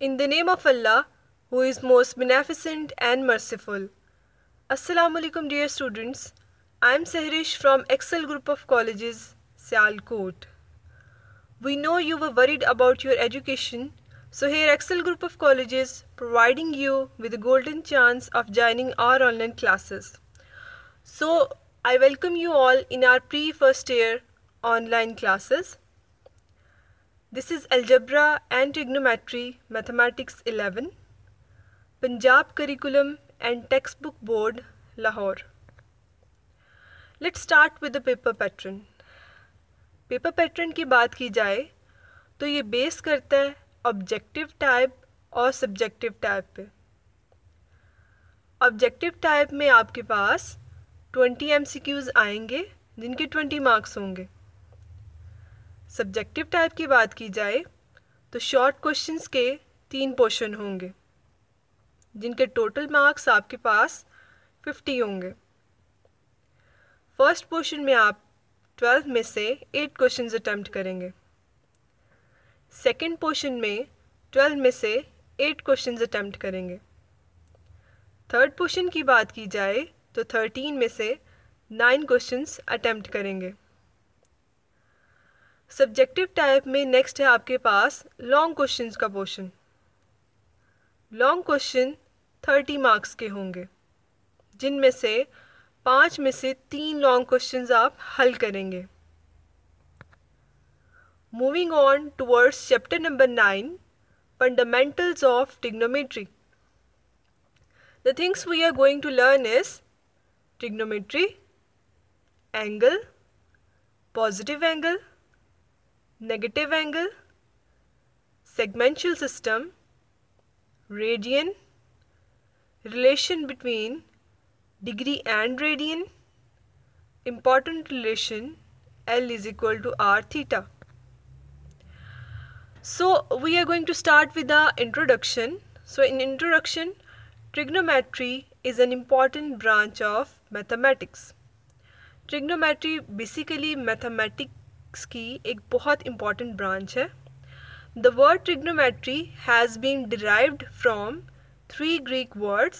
In the name of Allah, who is most beneficent and merciful. Assalamu alaikum dear students. I am Sahirish from Excel Group of Colleges, Sialkot. We know you were worried about your education, so here Excel Group of Colleges providing you with a golden chance of joining our online classes. So I welcome you all in our pre-first year online classes. This is algebra and trigonometry mathematics eleven Punjab curriculum and text book board Lahore let start with the paper pattern paper pattern की बात की जाए तो ये base करता है objective type और subjective type पे ऑब्जेक्टिव टाइप में आपके पास ट्वेंटी एम आएंगे जिनके ट्वेंटी मार्क्स होंगे सब्जेक्टिव टाइप की बात की जाए तो शॉर्ट क्वेश्चंस के तीन पोर्शन होंगे जिनके टोटल मार्क्स आपके पास फिफ्टी होंगे फर्स्ट पोर्शन में आप ट्वेल्व में से एट क्वेश्चंस अटैम्प्ट करेंगे सेकंड पोर्शन में ट्वेल्व में से एट क्वेश्चंस अटैम्प्ट करेंगे थर्ड पोर्शन की बात की जाए तो थर्टीन में से नाइन क्वेश्चंस अटैम्प्ट करेंगे सब्जेक्टिव टाइप में नेक्स्ट है आपके पास लॉन्ग क्वेश्चंस का portion long question thirty marks के होंगे जिनमें से पांच में से तीन लॉन्ग क्वेश्चन आप हल करेंगे moving on towards chapter number nine fundamentals of trigonometry the things we are going to learn is trigonometry angle positive angle negative angle, segmental system, radian, relation between degree and radian, important relation L is equal to R theta. So we are going to start with the introduction. So in introduction, trigonometry is an important branch of mathematics. Trigonometry basically mathematics mathematics की एक बहुत important branch है the word trigonometry has been derived from three Greek words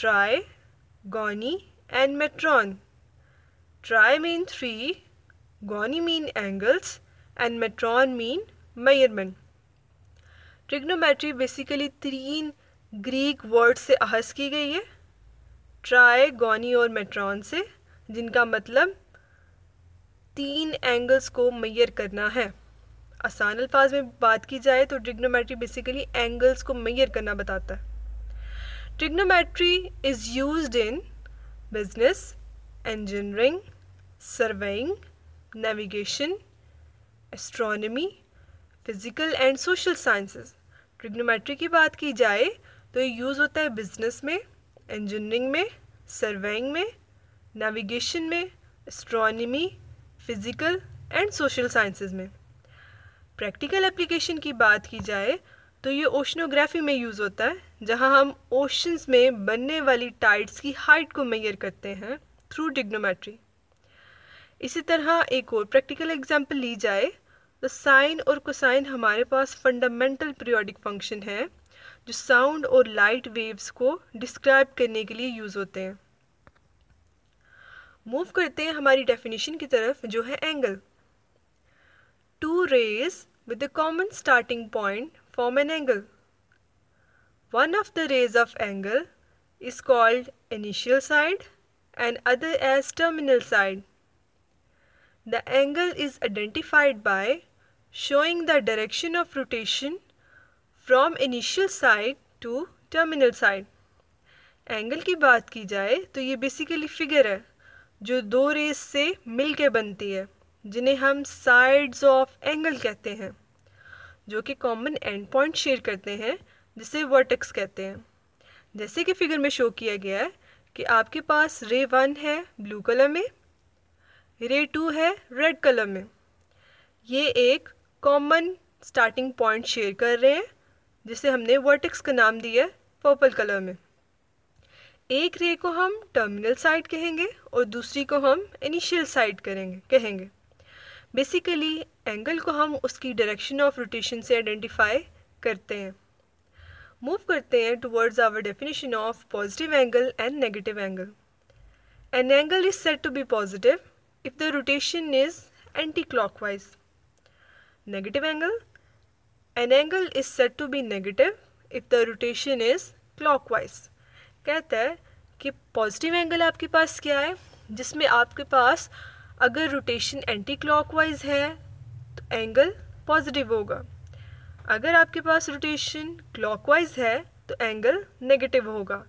tri goni and metron tri mean three goni mean angles and metron mean measurement trigonometry basically तीन Greek word से अहस की गई है ट्राई गौनी और मेट्रॉन से जिनका मतलब तीन एंगल्स को मैयर करना है आसान अल्फाज में बात की जाए तो ट्रिग्नोमेट्री बेसिकली एंगल्स को मैयर करना बताता है trigonometry is use in business engineering surveying navigation astronomy physical and social sciences trigonometry की बात की जाए तो ये यूज़ होता है बिजनेस में इंजीनियरिंग में सर्वेइंग में नेविगेशन में astronomy physical and social sciences में प्रैक्टिकल एप्लीकेशन की बात की जाए तो ये ओशनोग्राफी में यूज़ होता है जहाँ हम ओशंस में बनने वाली टाइड्स की हाइट को मेयर करते हैं थ्रू डिग्नोमेट्री इसी तरह एक और प्रैक्टिकल एग्जाम्पल ली जाए तो साइन और कोसाइन हमारे पास फंडामेंटल पीरियोडिक फंक्शन है जो साउंड और लाइट वेव्स को डिस्क्राइब करने के लिए यूज़ होते हैं मूव करते हैं हमारी डेफिनेशन की तरफ जो है angle two rays with the common starting point form an angle one of the rays of angle is called initial side and other as terminal side the angle is identified by showing the direction of rotation from initial side to terminal side angle की बात की जाए तो ये basically figure है जो दो race से मिल बनती है जिन्हें हम साइड्स ऑफ एंगल कहते हैं जो कि कॉमन एंड पॉइंट शेयर करते हैं जिसे वर्टेक्स कहते हैं जैसे कि फिगर में शो किया गया है कि आपके पास रे वन है ब्लू कलर में रे टू है रेड कलर में ये एक कॉमन स्टार्टिंग पॉइंट शेयर कर रहे हैं जिसे हमने वर्टेक्स का नाम दिया है पर्पल कलर में एक रे को हम टर्मिनल साइड कहेंगे और दूसरी को हम इनिशियल साइड करेंगे कहेंगे बेसिकली एंगल को हम उसकी डायरेक्शन ऑफ रोटेशन से आइडेंटिफाई करते हैं मूव करते हैं towards our definition of positive angle and negative angle an angle is set to be positive rotation is anticlockwise negative angle an angle is set to be negative if the rotation is clockwise कहता है कि positive angle आपके पास क्या है जिसमें आपके पास अगर rotation anti clockwise है तो एंगल पॉजिटिव होगा अगर आपके पास रोटेशन क्लॉकवाइज है तो एंगल नेगेटिव होगा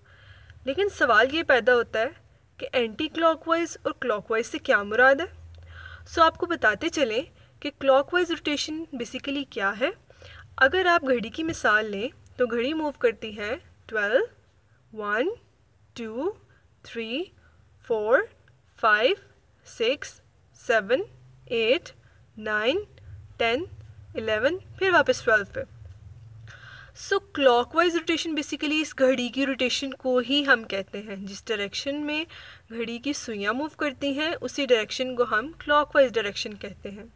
लेकिन सवाल ये पैदा होता है कि एंटी क्लॉकवाइज और क्लॉकवाइज से क्या मुराद है सो so, आपको बताते चलें कि क्लॉकवाइज रोटेशन बेसिकली क्या है अगर आप घड़ी की मिसाल लें तो घड़ी मूव करती है twelve one two, three, four, five, six seven eight nine ten eleven फिर वापस ट्वेल्व पे so clockwise rotation basically इस घड़ी की रोटेशन को ही हम कहते हैं जिस डायरेक्शन में घड़ी की सुइयाँ मूव करती हैं उसी डायरेक्शन को हम क्लॉक वाइज डायरेक्शन कहते हैं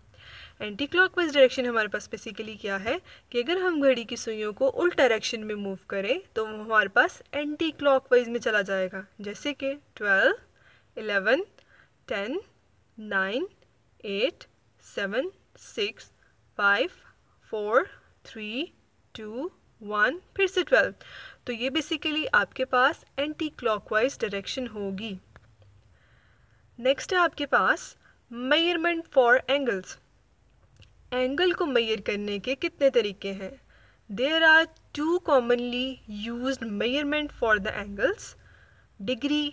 एंटी क्लॉकवाइज डायरेक्शन हमारे पास बेसिकली क्या है कि अगर हम घड़ी की सुइयों को उल्ट डायरेक्शन में मूव करें तो वो हमारे पास एंटी क्लॉकवाइज में चला जाएगा जैसे कि twelve eleven ten nine eight seven six five four three two one फिर से ट्वेल्व तो ये बेसिकली आपके पास एंटी क्लॉकवाइज डायरेक्शन होगी नेक्स्ट है आपके पास मेयरमेंट फॉर एंगल्स एंगल को मैयर करने के कितने तरीके हैं there are two commonly use measurement for the angles degree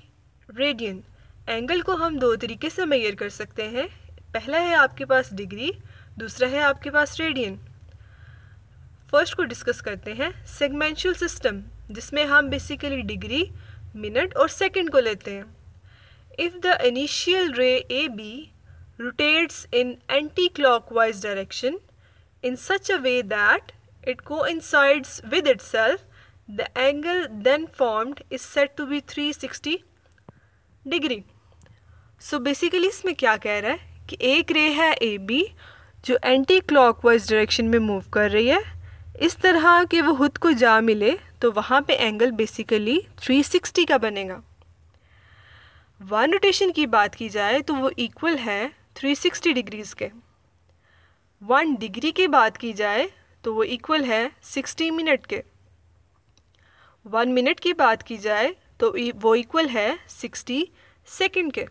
radian angle को हम दो तरीके से मैयर कर सकते हैं पहला है आपके पास डिग्री दूसरा है आपके पास रेडियन फर्स्ट को डिस्कस करते हैं सेगमेंशियल सिस्टम जिसमें हम बेसिकली डिग्री मिनट और सेकंड को लेते हैं if the initial ray A B rotates in anti-clockwise direction in such a way that it coincides with itself the angle then formed is said to be 360 degree so basically isme kya keh raha hai ki ek ray hai ab jo anti clockwise direction mein move kar rahi hai है इस तरह कि वो खुद को जा मिले तो वहाँ पे एंगल बेसिकली 360 का बनेगा वन रोटेशन की बात की जाए तो वो इक्वल है 360 डिग्रीज़ के वन डिग्री की बात की जाए तो वो इक्वल है 60 मिनट के वन मिनट की बात की जाए तो वो इक्वल है 60 सेकंड के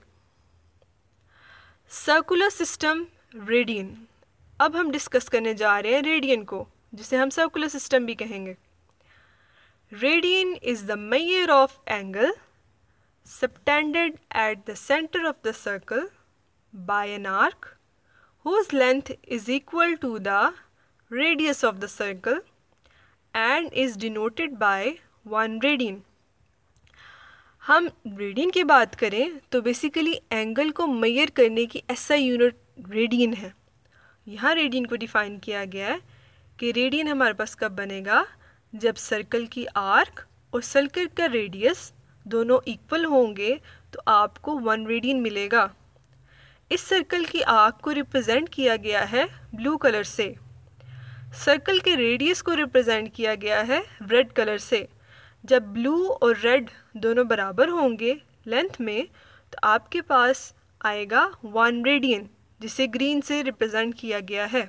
सर्कुलर सिस्टम रेडियन अब हम डिस्कस करने जा रहे हैं रेडियन को जिसे हम सर्कुलर सिस्टम भी कहेंगे radian is the measure of angle subtended at the centre of the circle by an arc whose length is equal to the radius of the circle and is denoted by one radian हम radian की बात करें तो basically angle को measure करने की ऐसा unit radian है यहाँ रेडियन को डिफाइन किया गया है कि रेडियन हमारे पास कब बनेगा जब सर्कल की आर्क और सर्कल का रेडियस दोनों इक्वल होंगे तो आपको वन रेडियन मिलेगा इस सर्कल की आग को रिप्रेजेंट किया गया है ब्लू कलर से सर्कल के रेडियस को रिप्रेजेंट किया गया है रेड कलर से जब ब्लू और रेड दोनों बराबर होंगे लेंथ में तो आपके पास आएगा वन रेडियन जिसे ग्रीन से रिप्रेजेंट किया गया है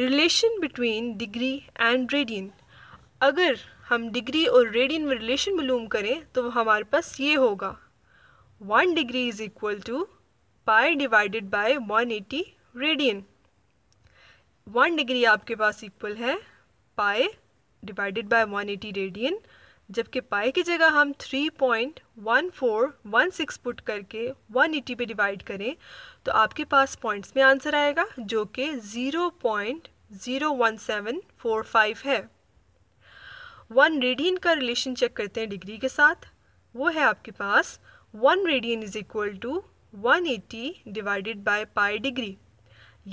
relation between degree and radian अगर हम डिग्री और रेडियन में रिलेशन मालूम करें तो हमारे पास ये होगा one degree is equal to pi divided by 180 radian one degree आपके पास इक्वल है पाए डिवाइडेड बाय 180 रेडियन जबकि पाए की जगह हम 3.1416 पुट करके 180 पे डिवाइड करें तो आपके पास पॉइंट्स में आंसर आएगा जो कि 0.01745 है वन रेडियन का रिलेशन चेक करते हैं डिग्री के साथ वो है आपके पास one radian is equal to 180 divided by pi degree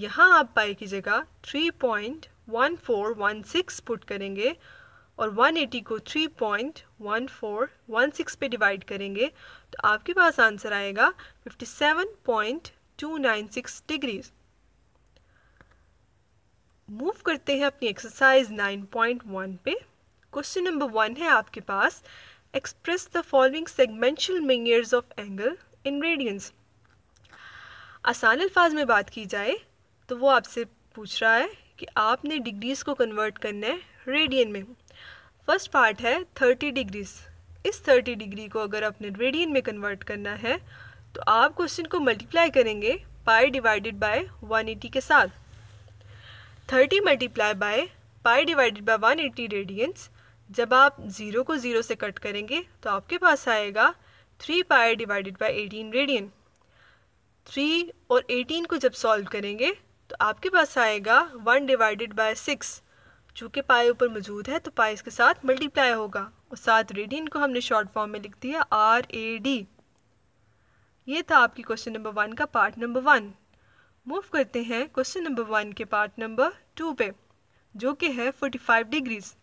यहाँ आप पाई की जगह 3.1416 पुट करेंगे और 180 को 3.1416 पे डिवाइड करेंगे तो आपके पास आंसर आएगा 57.296 डिग्रीज मूव करते हैं अपनी एक्सरसाइज 9.1 पे क्वेश्चन नंबर वन है आपके पास express the following sexagesimal measures of angle in radians आसान अल्फाज में बात की जाए तो वो आपसे पूछ रहा है कि आपने डिग्रीज़ को कन्वर्ट करना है रेडियन में फर्स्ट पार्ट है थर्टी डिग्रीज़ इस थर्टी डिग्री को अगर आपने रेडियन में कन्वर्ट करना है तो आप क्वेश्चन को मल्टीप्लाई करेंगे pi divided by one eighty के साथ thirty multiply by pi divided by eighty radians जब आप ज़ीरो को ज़ीरो से कट करेंगे तो आपके पास आएगा three pi divided by eighteen radian three और एटीन को जब सॉल्व करेंगे तो आपके पास आएगा वन डिवाइडेड बाय सिक्स चूँकि पाए ऊपर मौजूद है तो पाए इसके साथ मल्टीप्लाई होगा और साथ रेडियन को हमने शॉर्ट फॉर्म में लिख दिया आर ए डी ये था आपकी क्वेश्चन नंबर वन का पार्ट नंबर वन मूव करते हैं क्वेश्चन नंबर वन के पार्ट नंबर टू पे जो कि है फोर्टी फाइव डिग्रीज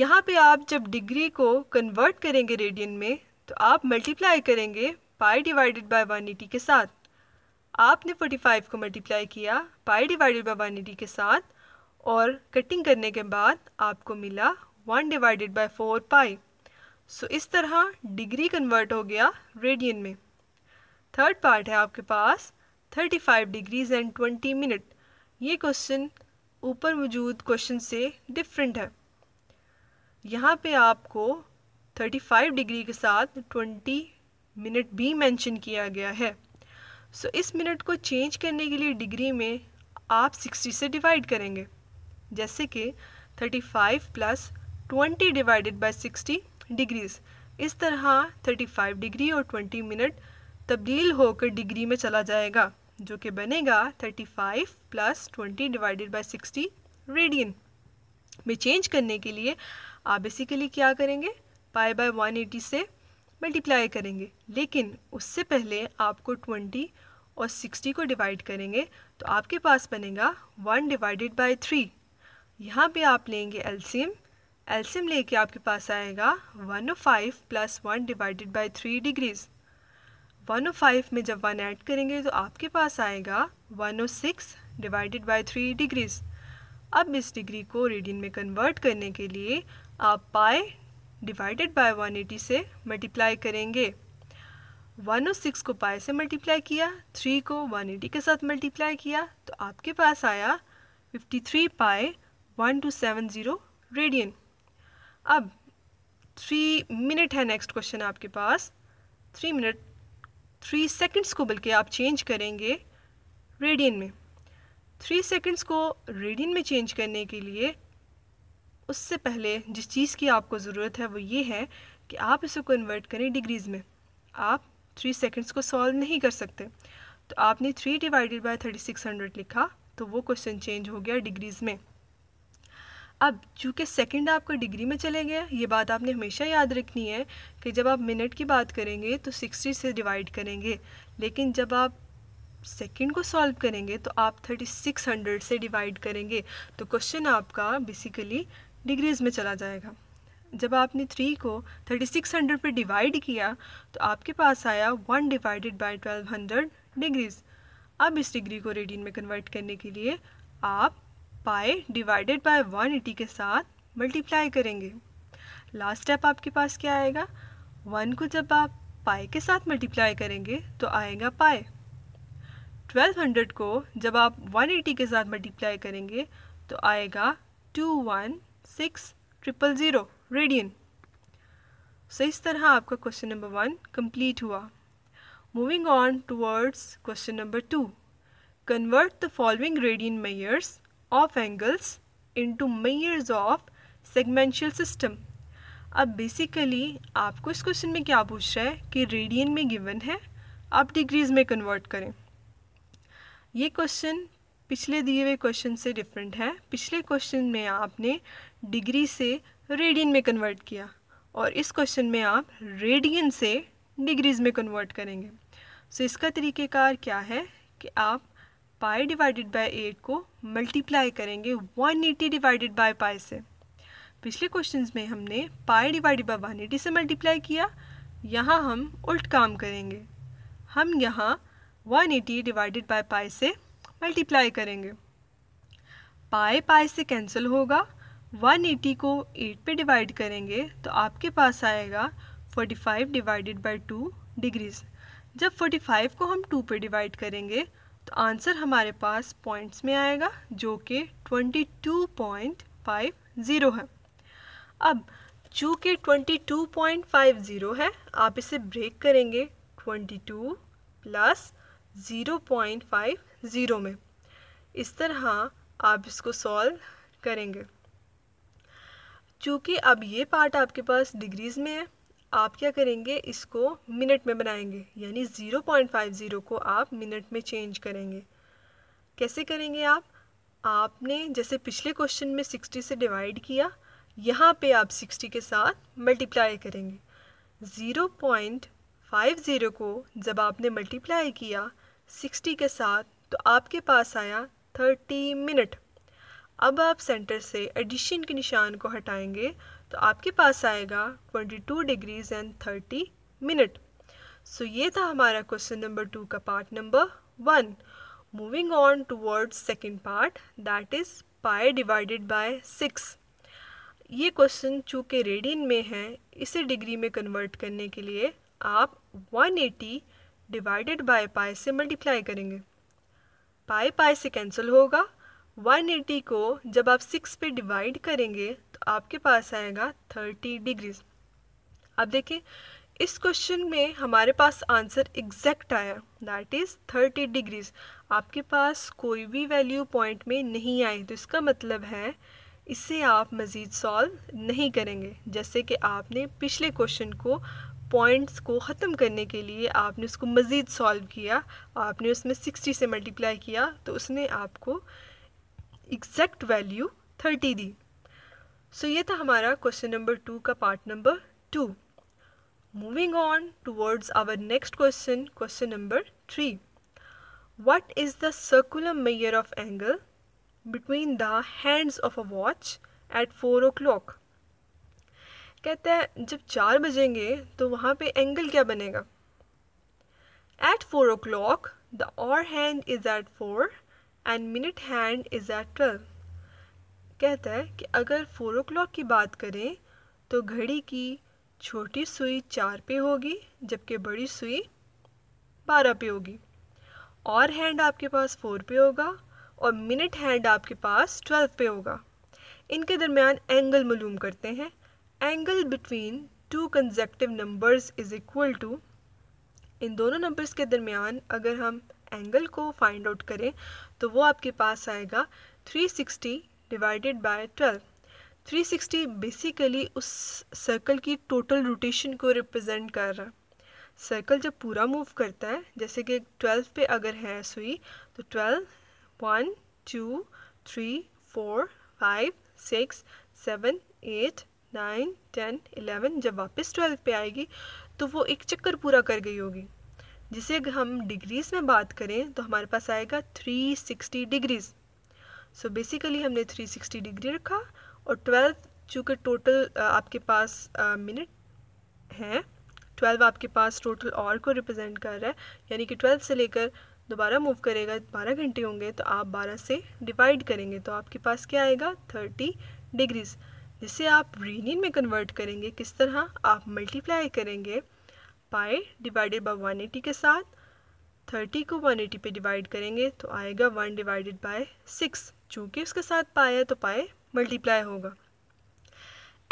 यहाँ पे आप जब डिग्री को कन्वर्ट करेंगे रेडियन में तो आप मल्टीप्लाई करेंगे pi divided by one eighty के साथ आपने फोर्टी फाइव को मल्टीप्लाई किया pi divided by one eighty के साथ और कटिंग करने के बाद आपको मिला one divided by four pi so इस तरह डिग्री कन्वर्ट हो गया रेडियन में थर्ड पार्ट है आपके पास thirty five degrees and twenty minute ये क्वेश्चन ऊपर मौजूद क्वेश्चन से डिफरेंट है यहाँ पे आपको 35 डिग्री के साथ 20 मिनट भी मेंशन किया गया है सो so, इस मिनट को चेंज करने के लिए डिग्री में आप 60 से डिवाइड करेंगे जैसे कि 35 प्लस 20 डिवाइडेड बाय 60 डिग्रीज़ इस तरह 35 डिग्री और 20 मिनट तब्दील होकर डिग्री में चला जाएगा जो कि बनेगा 35 प्लस 20 डिवाइडेड बाय 60 रेडियन में चेंज करने के लिए आप बेसिकली क्या करेंगे पाई बाय 180 से मल्टीप्लाई करेंगे लेकिन उससे पहले आपको ट्वेंटी और सिक्सटी को डिवाइड करेंगे तो आपके पास बनेगा वन डिवाइडेड बाई थ्री यहाँ पे आप लेंगे एल्सीम एल्सीम लेके आपके पास आएगा one o five plus one divided by three degrees one o five में जब वन ऐड करेंगे तो आपके पास आएगा one o six divided by three degrees अब इस डिग्री को रेडियन में कन्वर्ट करने के लिए आप पाए डिवाइडेड बाय 180 से मल्टीप्लाई करेंगे 106 को पाए से मल्टीप्लाई किया 3 को 180 के साथ मल्टीप्लाई किया तो आपके पास आया 53 पाए 1270 रेडियन अब थ्री मिनट है नेक्स्ट क्वेश्चन आपके पास थ्री मिनट थ्री सेकंड्स को बल्कि आप चेंज करेंगे रेडियन में थ्री सेकंड्स को रेडियन में चेंज करने के लिए उससे पहले जिस चीज़ की आपको ज़रूरत है वो ये है कि आप इसे कन्वर्ट करें डिग्रीज़ में आप थ्री सेकेंड्स को सॉल्व नहीं कर सकते तो आपने three divided by thirty six hundred लिखा तो वो क्वेश्चन चेंज हो गया डिग्रीज़ में अब चूँकि सेकंड आपका डिग्री में चले गया ये बात आपने हमेशा याद रखनी है कि जब आप मिनट की बात करेंगे तो सिक्सटी से डिवाइड करेंगे लेकिन जब आप सेकंड को सॉल्व करेंगे तो आप थर्टी सिक्स हंड्रेड से डिवाइड करेंगे तो क्वेश्चन आपका बेसिकली डिग्रीज़ में चला जाएगा जब आपने थ्री को थर्टी सिक्स हंड्रेड पर डिवाइड किया तो आपके पास आया one divided by twelve hundred degrees अब इस डिग्री को रेडियन में कन्वर्ट करने के लिए आप पाए डिवाइडेड बाय वन एटी के साथ मल्टीप्लाई करेंगे लास्ट स्टेप आपके पास क्या आएगा वन को जब आप पाए के साथ मल्टीप्लाई करेंगे तो आएगा पाए 1200 को जब आप 180 e के साथ मल्टीप्लाई करेंगे तो आएगा two one six triple zero radian so इस तरह आपका क्वेश्चन नंबर वन कंप्लीट हुआ moving on towards question number two the following radian radian of angles in two measures of sexagesimal system अब बेसिकली आपको इस क्वेश्चन में क्या पूछ रहा है कि रेडियन में गिवन है आप डिग्रीज में कन्वर्ट करें ये क्वेश्चन पिछले दिए हुए क्वेश्चन से डिफरेंट है पिछले क्वेश्चन में आपने डिग्री से रेडियन में कन्वर्ट किया और इस क्वेश्चन में आप रेडियन से डिग्रीज में कन्वर्ट करेंगे सो so, इसका तरीक़ेकार क्या है कि आप पाई डिवाइडेड बाय एट को मल्टीप्लाई करेंगे 180 डिवाइडेड बाय पाई से पिछले क्वेश्चंस में हमने pi divided by one eighty से मल्टीप्लाई किया यहाँ हम उल्ट काम करेंगे हम यहाँ 180 डिवाइडेड बाय पाई से मल्टीप्लाई करेंगे पाए पाए से कैंसिल होगा 180 को 8 पे डिवाइड करेंगे तो आपके पास आएगा 45 डिवाइडेड बाय 2 डिग्रीज जब 45 को हम 2 पे डिवाइड करेंगे तो आंसर हमारे पास पॉइंट्स में आएगा जो कि 22.50 है अब चूँकि 22.50 है आप इसे ब्रेक करेंगे 22 प्लस 0.50 ज़ीरो में इस तरह आप इसको सॉल्व करेंगे चूँकि अब ये पार्ट आपके पास डिग्रीज़ में है आप क्या करेंगे इसको मिनट में बनाएंगे यानी ज़ीरो पॉइंट फाइव ज़ीरो को आप मिनट में चेंज करेंगे कैसे करेंगे आप आपने जैसे पिछले क्वेश्चन में सिक्सटी से डिवाइड किया यहाँ पे आप सिक्सटी के साथ मल्टीप्लाई करेंगे ज़ीरो पॉइंट फाइव ज़ीरो को जब आपने मल्टीप्लाई किया सिक्सटी के साथ तो आपके पास आया थर्टी मिनट अब आप सेंटर से एडिशन के निशान को हटाएंगे तो आपके पास आएगा twenty two degrees and thirty minute so ये था हमारा क्वेश्चन नंबर टू का part number one moving on towards second part that is pi divided by six ये क्वेश्चन चूँकि रेडियन में है इसे डिग्री में कन्वर्ट करने के लिए आप 180 डिवाइडेड बाय पाए से मल्टीप्लाई करेंगे पाई पाई से कैंसिल होगा 180 को जब आप सिक्स पे डिवाइड करेंगे तो आपके पास आएगा 30 डिग्रीज अब देखिए इस क्वेश्चन में हमारे पास आंसर एग्जैक्ट आया दैट इज़ 30 डिग्रीज आपके पास कोई भी वैल्यू पॉइंट में नहीं आए तो इसका मतलब है इसे आप मज़ीद सॉल्व नहीं करेंगे जैसे कि आपने पिछले क्वेश्चन को पॉइंट्स को ख़त्म करने के लिए आपने उसको मज़ीद सॉल्व किया आपने उसमें सिक्सटी से मल्टीप्लाई किया तो उसने आपको एग्जैक्ट वैल्यू थर्टी दी सो so, ये था हमारा क्वेश्चन नंबर टू का part number two moving on towards our next question question number three is the circular measure of angle between the hands of a watch at four o'clock कहता है जब चार बजेंगे तो वहाँ पे angle क्या बनेगा at four o'clock the hour hand is at four and minute hand is at twelve कहता है कि अगर फोर ओ क्लॉक की बात करें तो घड़ी की छोटी सुई चार पे होगी जबकि बड़ी सुई बारह पे होगी और हैंड आपके पास फोर पे होगा और मिनट हैंड आपके पास ट्वेल्व पे होगा इनके दरमियान एंगल मालूम करते हैं angle between two conjunctive numbers is equal to इन दोनों नंबर्स के दरमियान अगर हम एंगल को फाइंड आउट करें तो वो आपके पास आएगा 360 डिवाइडेड बाय 12 360 बेसिकली उस सर्कल की टोटल रोटेशन को रिप्रेजेंट कर रहा है सर्कल जब पूरा मूव करता है जैसे कि 12 पे अगर है सुई तो 12 one two three four five six seven eight nine ten eleven जब वापस ट्वेल्थ पे आएगी तो वो एक चक्कर पूरा कर गई होगी जिसे हम डिग्रीज में बात करें तो हमारे पास आएगा three sixty degrees so basically हमने थ्री सिक्सटी डिग्री रखा और ट्वेल्थ चूँकि टोटल आपके पास मिनट हैं ट्वेल्व आपके पास टोटल और को रिप्रेजेंट कर रहा है यानी कि ट्वेल्थ से लेकर दोबारा मूव करेगा बारह घंटे होंगे तो आप बारह से डिवाइड करेंगे तो आपके पास क्या आएगा थर्टी डिग्रीज़ इसे आप रेनिन में कन्वर्ट करेंगे किस तरह आप मल्टीप्लाई करेंगे pi divided by one eighty के साथ थर्टी को वन एटी पे डिवाइड करेंगे तो आएगा वन डिवाइडेड बाय सिक्स चूँकि उसके साथ पाए है तो पाए मल्टीप्लाई होगा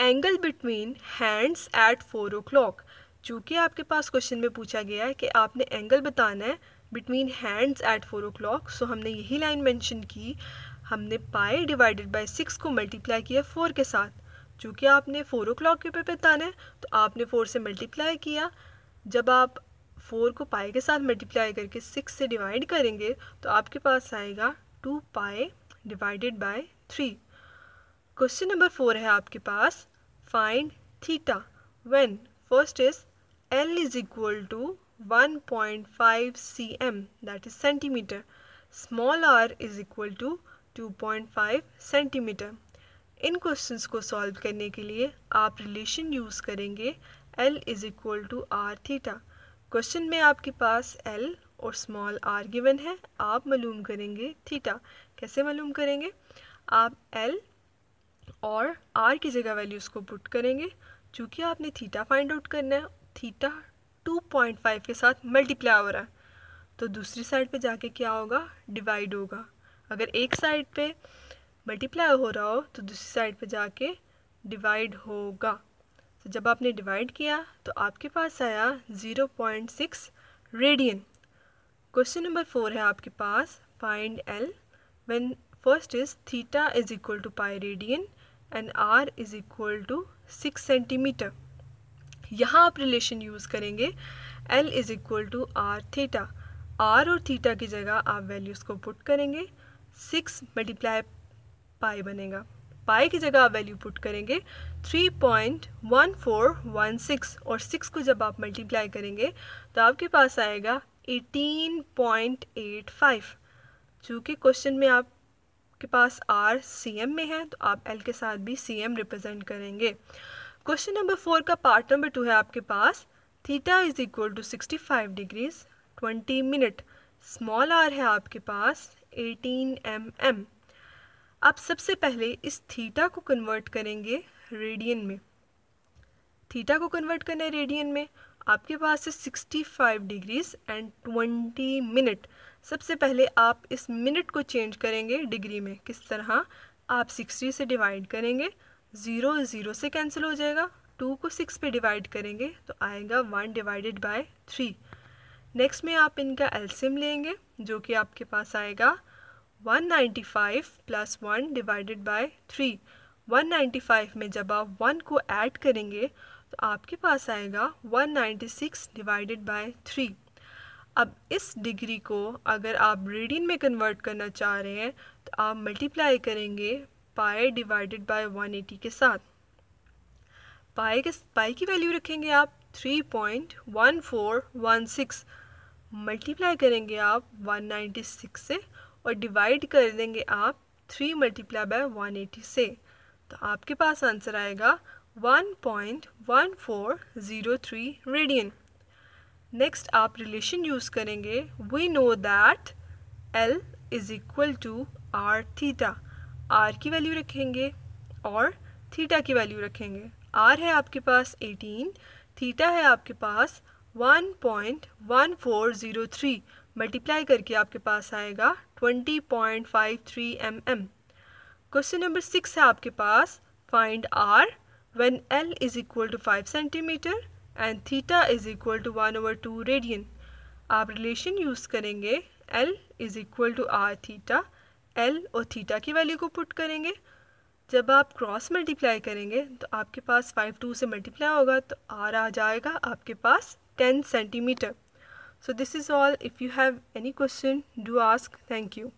angle between hands at four o'clock चूँकि आपके पास क्वेश्चन में पूछा गया है कि आपने एंगल बताना है between hands at four o'clock so हमने यही लाइन मेंशन की हमने पाए डिवाइडेड बाय सिक्स को मल्टीप्लाई किया फोर के साथ चूँकि आपने फ़ोर ओ क्लॉक के ऊपर बिताना है तो आपने फ़ोर से मल्टीप्लाई किया जब आप फोर को पाए के साथ मल्टीप्लाई करके सिक्स से डिवाइड करेंगे तो आपके पास आएगा two pi divided by three question number four है आपके पास find theta when first is l is equal to one point five c m that is centimetre small r is equal to two point five centimetre इन questions को solve करने के लिए आप relation use करेंगे l is equal to r theta question में आपके पास एल और स्मॉल आर गिवन है आप मालूम करेंगे थीटा कैसे मालूम करेंगे आप एल और आर की जगह वैल्यूज़ को पुट करेंगे चूँकि आपने थीटा फाइंड आउट करना है थीटा 2.5 के साथ मल्टीप्लाई हो रहा है तो दूसरी साइड पे जाके क्या होगा डिवाइड होगा अगर एक साइड पे मल्टीप्लाई हो रहा हो तो दूसरी साइड पे जाके डिवाइड होगा तो जब आपने डिवाइड किया तो आपके पास आया zero point six radian question number four है आपके पास find l when first is theta is equal to pi radian and r is equal to six centimetre यहाँ आप रिलेशन यूज़ करेंगे l is equal to r theta r और theta की जगह आप वैल्यूज़ को पुट करेंगे सिक्स मल्टीप्लाई पाई बनेगा पाई की जगह आप वैल्यू पुट करेंगे 3.1416 और 6 को जब आप मल्टीप्लाई करेंगे तो आपके पास आएगा 18.85 चूँकि क्वेश्चन में आप के पास आर सी एम में है तो आप एल के साथ भी सी एम रिप्रेजेंट करेंगे क्वेश्चन नंबर फोर का पार्ट नंबर टू है आपके पास theta is equal to sixty five degrees twenty minute small r है आपके पास एटीन एम एम आप सबसे पहले इस थीटा को कन्वर्ट करेंगे रेडियन में थीटा को कन्वर्ट करना है रेडियन में आपके पास है 65 डिग्रीज एंड 20 मिनट सबसे पहले आप इस मिनट को चेंज करेंगे डिग्री में किस तरह आप 60 से डिवाइड करेंगे ज़ीरो ज़ीरो से कैंसिल हो जाएगा टू को सिक्स पे डिवाइड करेंगे तो आएगा one divided by three next में आप इनका एल्सियम लेंगे जो कि आपके पास आएगा 195 plus one divided by three 195 में जब आप वन को ऐड करेंगे तो आपके पास आएगा 196 डिवाइडेड बाय थ्री अब इस डिग्री को अगर आप रेडियन में कन्वर्ट करना चाह रहे हैं तो आप मल्टीप्लाई करेंगे पाए डिवाइडेड बाय 180 के साथ पाए के पाए की वैल्यू रखेंगे आप 3.1416 मल्टीप्लाई करेंगे आप 196 से और डिवाइड कर देंगे आप three multiply by one eighty से तो आपके पास आंसर आएगा one point one four zero three radian next आप रिलेशन यूज़ करेंगे we know that l is equal to r theta r की वैल्यू रखेंगे और थीटा की वैल्यू रखेंगे आर है आपके पास एटीन थीटा है आपके पास one one point four zero three multiply करके आपके पास आएगा 20.53 point mm. Question number six है आपके पास find r when l is equal to 5 centimetre and theta is equal to 1 over 2 radian आप रिलेशन यूज़ करेंगे l is equal to r theta l और थीटा की वैल्यू को put करेंगे जब आप क्रॉस मल्टीप्लाई करेंगे तो आपके पास फाइव टू से मल्टीप्लाई होगा तो आर आ जाएगा आपके पास ten centimetre So this is all. If you have any question, do ask. Thank you.